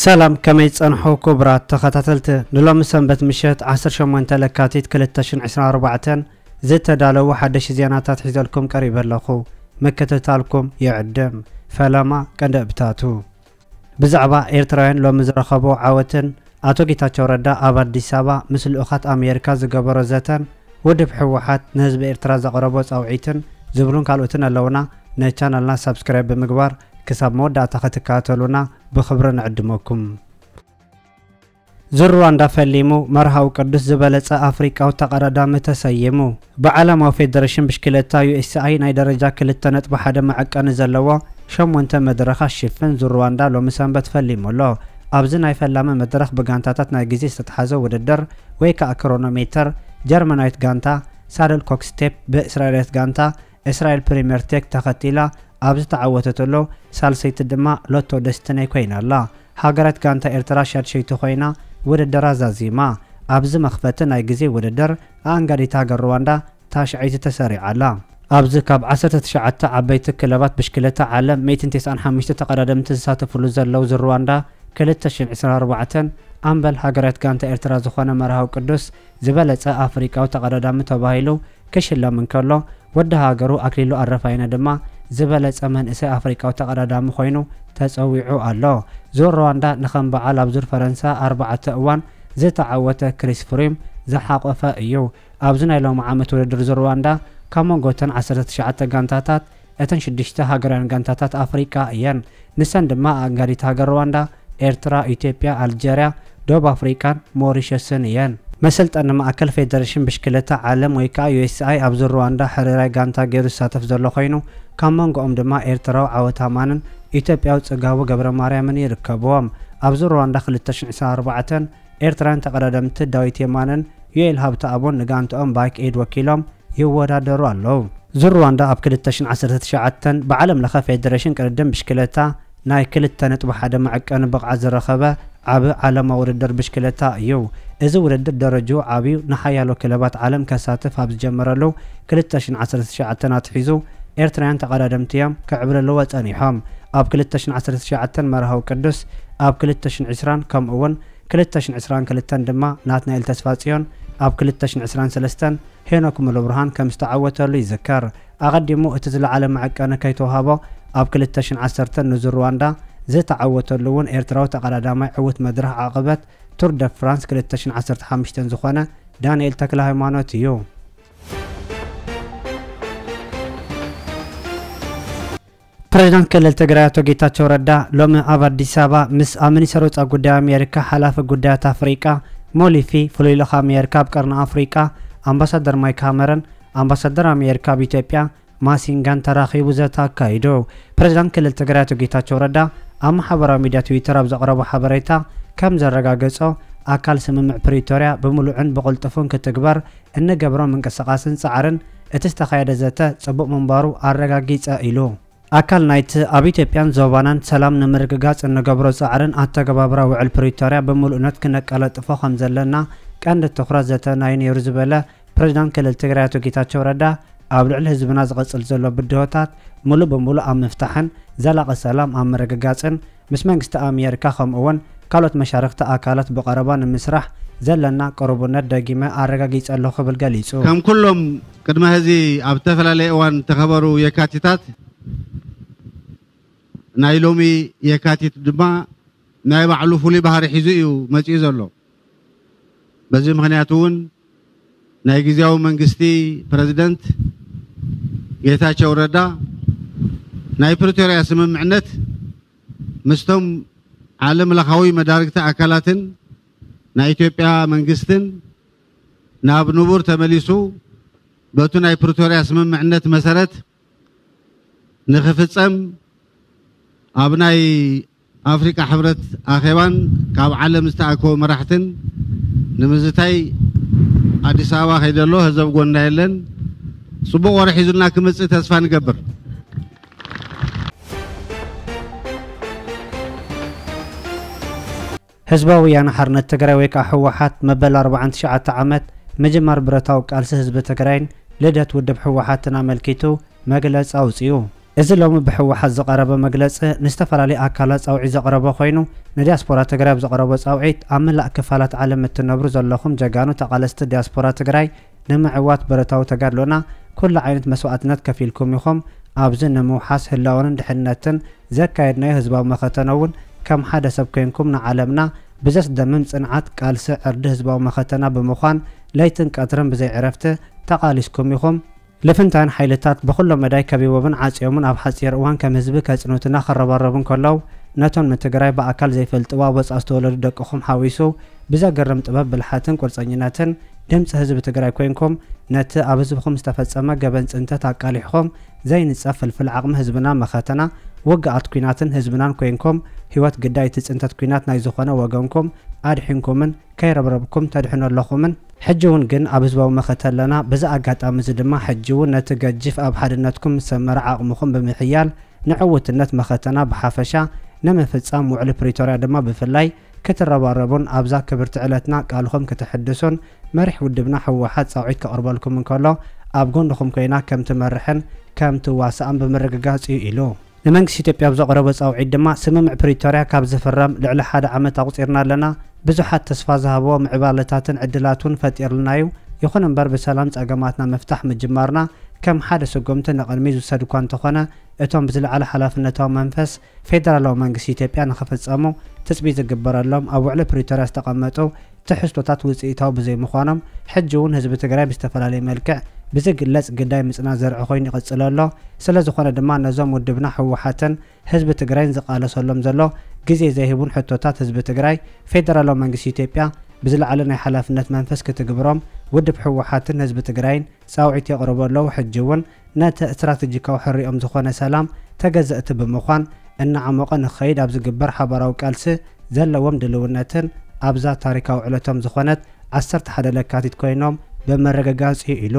ሰላም ከመይ ጸንሑ ክቡራት ተኸታተልቲ ንሎሚ ሰንበት ምሸት 18 ለካቲት 224 ዝተዳለዉ ሓደሽቲ ዜናታት ሒዘልኩም ቀሪበ ኣለኹ ምክትታልኩም ይዕድም ፈለማ ቀንደብታቱ ብዛዕባ ኤርትራውያን ሎሚ ዝረኸቦ ዓወትን ኣቶ ጌታቸው ረዳ ኣብ ኣዲስ ኣበባ ምስ ልኡኻት ኣሜሪካ ዝገበሮ ዘተን ውድብ ሕወሓት ንህዝቢ ኤርትራ ዘቕረቦ ጻውዒትን ዝብሉን ካልኦትን ኣለውና ንቻናልና ሳብስክራይብ ብምግባር ክሳብ መወዳእታ ክትከተሉና ብክብሪ ንዕድመኩም ዝርዋ እንዳፈሊሙ መርሃዊ ቅዱስ ዝበለፀ ኣፍሪቃዊ ተቐዳዳሚ ተሰይሙ ብዓለማዊ ፌደሬሽን ብሽክለታ ዩኤስኣይ ናይ ደረጃ 2.1 መዐቀኒ ዘለዎ 8 መድረኻት ሽፍን ዝሩዋንዳ ሎሚ ሰንበት ፈሊሙ ኣሎ ኣብዚ ናይ ፈላመ መድረኽ ብጋንታታት ናይ ግዜ ዝተተሓዘ ውድድር ወይ ከዓ ክሮኖሜተር ጀርመናዊት ጋንታ ሳደል ኮክስቴፕ ብእስራኤላዊት ጋንታ እስራኤል ፕሪምየር ቴክ ተኸቲላ ኣብ ዝተዓወተተሎ ሳልሰይቲ ድማ ሎቶ ደስትነይ ኮይና ኣላ ሃገራት ጋንታ ኤርትራ ሻድሸይቲ ኮይና ውድድራ ዛዚማ ኣብዚ መኽፈቲ ናይ ግዜ ውድድር ኣኣንጋዲት ሃገር ሩዋንዳ ታሽዐይቲ ተሰሪዓ ኣላ ኣብዚ ካብ 19 ዓበይቲ ክለባት ብሽክለታ ዓለም 195 ተቐዳደምቲ ዝሳተፍሉ ዘለው ዝሩዋንዳ 224 ኣምበል ሃገራት ጋንታ ኤርትራ ዝኾነ መርሃዊ ቅዱስ ዝበለፀ ኣፍሪቃዊ ተቐዳዳሚ ተባሂሉ ክሽለም እንከሎ ወዲ ሃገሩ ኣክሊሉ ኣረፋይነ ድማ ዝበለፀ መንእሰይ ኣፍሪካዊ ተቐዳዳሚ ኮይኑ ተፀዊዑ ኣሎ ዞር ሩዋንዳ ንኸም በዓል ኣብ ዙር ፈረንሳ ኣርባዕተ እዋን ዝተዓወተ ክሪስ ፍሪም ዝሓቆፈ እዩ ኣብዚ ናይ ሎሚ ዓመት ውድድር ዞር ሩዋንዳ ካብ መንጎተን 19 ጋንታታት እተን 6 ሃገራውያን ጋንታታት ኣፍሪቃ እየን ንሰን ድማ ኣንጋዲት ሃገር ሩዋንዳ ኤርትራ ኢትዮጵያ ኣልጀርያ ዶብ ኣፍሪካን ሞሪሸስን እየን مسلت أن مأكل فيدرشن بشكلتا عالم ويكا يو اس اي أبزر رواندا حريراي غانتا غيرو ساتف زرلو خينو كامبانغ أم دماء إرتراو عواتامانن إتابيو تغاو غبر ماريامن يركبوام أبزر رواندا خلتشن عسان أربعتن إرتران تقرادمت داويت يمانن يو إلهاب تابون نغانتو أم بايك إيد وكيلوم يوورا درو اللو زر رواندا أب كلتشن عسر تتشاعتن بعالم لخا فيدرشن كردن بشكلتا ناي كلتا نتبو حادم عقان بغ عزر رخبه ኣብ ዓለማዊ ውድድር ብሽክለታ እዩ እዚ ውድድር ደረጅኡ ዓብዩ ንሓያሎ ክለባት ዓለም ከሳትፍ ኣብ ዝጀመረሉ 219 ኣትሒዙ ኤርትራውያን ተቐዳደምቲ እዮም ክዕብለለዎ ጸኒሖም ኣብ 219 መርሃዊ ቅዱስ ኣብ 220 ከምኡ እውን 222 ድማ ናትናኤል ተስፋ ጽዮን ኣብ 223 ሄኖክ ሙሉ ብርሃን ከም ዝተዓወተሉ ይዝከር ኣቐዲሙ እቲ ዝለዓለ መዐቀነ ከይተዋሃቦ ኣብ 210 ንዙር ሩዋንዳ እውን ኤርትራዊ ተቀዳዳማይ ዕውት መድረኽ ዓቕበት ቱር ደ ፍራንስ 215 ዝኾነ ዳንኤል ተክለ ሃይማኖት እዩ ፕሬዚዳንት ክልል ትግራይ ኣቶ ጌታቸው ረዳ ሎሚ ኣብ ኣዲስ ኣበባ ምስ ኣብ ሚኒስተር ወፃኢ ጉዳይ ኣሜሪካ ሓላፊ ጉዳያት ኣፍሪቃ ሞሊፊ ፍሉይ ልኡኽ ኣሜሪካ ኣብ ቀርኒ ኣፍሪቃ ኣምባሳደር ማይክ ሃመርን ኣምባሳደር ኣሜሪካ ኣብ ኢትዮጵያ ማሲንጋን ተራኺቡ ዘተ ኣካይዱ ፕረዚዳንት ክልል ትግራይ ኣቶ ጌታቸው ረዳ ኣብ ማሕበራዊ ሚድያ ትዊተር ኣብ ዘቕረቦ ሓበሬታ ከም ዘረጋገጾ ኣካል ስምምዕ ፕሪቶርያ ብምሉዕን ብቕልጥፉን ክትግበር እንገብሮ ምንቅስቓስን ፃዕርን እቲ ዝተኻየደ ዘተ ጽቡቕ ምንባሩ ኣረጋጊጸ ኢሉ ኣካል ናይቲ ኣብ ኢትዮጵያን ዞባናን ሰላም ንምርግጋጽ እንገብሮ ጻዕርን ኣተገባብራ ውዕል ፕሪቶርያ ብምሉእነት ክነቀለጥፎ ከም ዘለና ቀንዲ ትኹረት ዘተ ናይ ነይሩ ዝበለ ፕረዚዳንት ክልል ትግራይ ኣቶ ጌታቸው ረዳ ኣብ ልዕሊ ህዝብና ዝቐፅል ዘሎ ብድሆታት ሙሉእ ብምሉእ ኣብ ምፍታሕን ዘላቐ ሰላም ኣብ መረግጋፅን ምስ መንግስቲ ኣሜሪካ ከምኡውን ካልኦት መሻርክቲ ኣካላት ብቐረባ ንምስራሕ ዘለና ቅርቡነት ደጊመ ኣረጋጊፀ ኣለኹ ክብል ገሊፁ ከም ኩሎም ቅድሚ ሕዚ ኣብ ዝተፈላለየ እዋን ዝተኸበሩ የካቲታት ናይ ሎሚ የካቲት ድማ ናይ ባዕሉ ፍሉይ ባህሪ ሒዙ እዩ መፂኡ ዘሎ በዚ ምክንያቱ እውን ናይ ግዜያዊ መንግስቲ ፕረዚደንት ጌታቸው ረዳ ናይ ፕሪቶርያ ስምምዕነት ምስቶም ዓለም ለኻዊ መዳርግቲ ኣካላትን ናይ ኢትዮጵያ መንግስትን ናብ ንቡር ተመሊሱ በቱ ናይ ፕሪቶርያ ስምምዕነት መሰረት ንክፍፀም ኣብ ናይ ኣፍሪቃ ሕብረት ኣኼባን ካብ ዓለም ዝተኣከቡ መራሕትን ንምዝታይ ኣዲስ ኣበባ ከይደሎ ህዘብ ጎና የለን صبوا ورح يزلنا كمس تسفى نقبر ህዝባዊ ወያነ ሓርነት ትግራይ ወይ ከዓ ህወሓት መበል 49 ዓመት ምጅማር ብረታዊ ቃልሲ ህዝቢ ትግራይን ልደት ውድብ ህወሓትን ኣመልኪቱ መግለፂ ኣውፅኡ እዚ ሎሚ ብሕወሓት ዝቐረበ መግለፂ ንዝተፈላለዩ ኣካላት ፃውዒ ዘቕረበ ኮይኑ ንዲያስፖራ ትግራይ ብዘቕረቦ ፃውዒት ኣብ መላእ ክፋላት ዓለም እትነብሩ ዘለኹም ጀጋኑ ተቓለስቲ ዲያስፖራ ትግራይ ንምዕዋት በረታዊ ተጋድሎና ኩሉ ዓይነት መስዋዕትነት ከፊልኩም ኢኹም ኣብዚ ንምውሓስ ህላወንን ድሕንነትን ዘካየድናዮ ህዝባዊ መኸተነ እውን ከም ሓደ ሰብ ኮይንኩም ንዓለምና ብዘስደምም ፅንዓት ቃልሲ ዕርዲ ህዝባዊ መኸተና ብምዃን ለይትን ቀትርን ብዘይ ዕረፍቲ ተቓሊስኩም ኢኹም ልፍንታን ሓይልታት ብኩሎም መዳይ ከቢቦምን ዓፅዮምን ኣብ ሓፂር እዋን ከም ህዝቢ ከፅኑትና ክረባረቡ ከለዉ ነቶም ንትግራይ ብኣካል ዘይፈልጥዋ ወፃ ዝተወለዱ ደቅኹም ሓዊሱ ብዘገርም ጥበብ ብልሓትን ቁርፀኝነትን ድምፂ ህዝቢ ትግራይ ኮይንኩም ነቲ ኣብ ህዝብኹም ዝተፈፀመ ገበን ፅንተት ኣቃሊሕኹም ዘይንፀፍ ፍልፍል ዓቕሚ ህዝብና መኸተና ውግኣት ኩናትን ህዝብናን ኮይንኩም ህይወት ግዳይ እቲ ፅንተት ኩናት ናይ ዝኾነ ወገንኩም ኣድሒንኩምን ከይረብረብኩም ተድሕኑ ኣለኹምን ሕጂ እውን ግን ኣብ ህዝባዊ መኸተ ኣለና በዚ ኣጋጣሚ እዚ ድማ ሕጂ እውን ነቲ ገጅፍ ኣብ ሓድነትኩም ዝሰመረ ዓቕምኹም ብምሕያል ንዕውትነት መኸተና ብሓፈሻ ንምፍጻም ውዕሊ ፕሪቶርያ ድማ ብፍላይ ክትረባረቡን ኣብዛ ክብርቲ ዕለትና ቃልኹም ክትሕድሱን መሪሕ ውድብና ህወሓት ጻውዒት ከቕርበልኩም እንከሎ ኣብ ጎንኹም ኮይና ከም ትመርሕን ከም ትዋስኣን ብምርግጋጽ እዩ ኢሉ ንመንግስቲ ኢትዮጵያ ብዘቕረቦ ጻውዒት ድማ ስምምዕ ፕሪቶርያ ካብ ዝፍረም ልዕሊ ሓደ ዓመት ኣቑፂርና ኣለና ብዙሓት ተስፋ ዝሃብዎ ምዕባለታትን ዕድላትን ፈጢርልናዩ يخون امبر بسلام تاقاماتنا مفتاح مجمارنا كم حادثو قمتن نقرميزو سادوكوان تخونا اتون بزل على حلاف النتاو منفس فيدرالو منقس يتابيا نخفز امو تسبيز قبر اللوم او على بريتورا استقامتو تحس لو تطوي سيتاو بزي مخوانم حجون هزب تقرام استفال علي ملكع بزق اللاس قداي مسنا زرع خويني قد سلا الله سلا زخوان دمان نزوم ودبنا حوحاتا هزب تقرين زقال سلم زلو قزي زيهبون حتوتات هزب تقرين فيدرالو منقس يتابيا ብዝለዓለ ናይ ሓላፍነት መንፈስ ክትግብሮም ውድብ ሕወሓትን ህዝቢ ትግራይን ፃውዒት የቕርቡ ኣለዉ ሕጂ እውን ነቲ እስትራተጂካዊ ሕሪኦም ዝኾነ ሰላም ተገዝእቲ ብምዃን እናዓመቐ ንኸይድ ኣብ ዝግበር ሓበራዊ ቃልሲ ዘለዎም ድልውነትን ኣብዛ ታሪካዊ ዕለቶም ዝኾነት 11 ለካቲት ኮይኖም ብመረጋጋፂ ኢሉ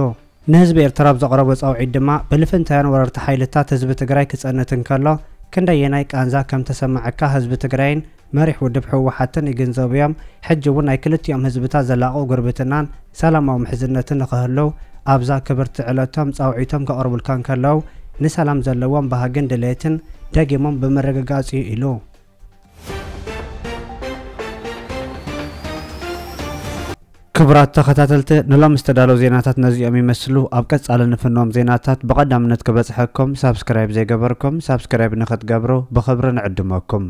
ንህዝቢ ኤርትራ ብዘቕረቦ ፃውዒት ድማ ብልፍንታያን ወረርቲ ሓይልታት ህዝቢ ትግራይ ክፀንት እንከሎ ክንደየናይ ቃንዛ ከም ተሰማዐካ ህዝቢ ትግራይን መሪሕ ውድብ ህወሓትን ይግንዘቡ እዮም ሕጂ እውን ናይ ክልቲኦም ህዝብታት ዘላቕኡ ጉርብትናን ሰላማዊ ምሕዝነትን ንክህልው ኣብዛ ክብርቲ ዕለቶም ጻውዒቶም ከቕርቡልካ እንከለዉ ንሰላም ዘለዎም ባህግን ድሌትን ደጊሞም ብምርግጋጽ እዩ ኢሉ ክቡራት ተኸታተልቲ ንሎም ዝተዳለዉ ዜናታት ነዚኦም ይመስሉ ኣብ ቀጻሊ ንፍኖም ዜናታት ብቐዳምነት ክበጽሐኩም ሳብስክራይብ ዘይገበርኩም ሳብስክራይብ ንኽትገብሩ ብኽብሪ ንዕድመኩም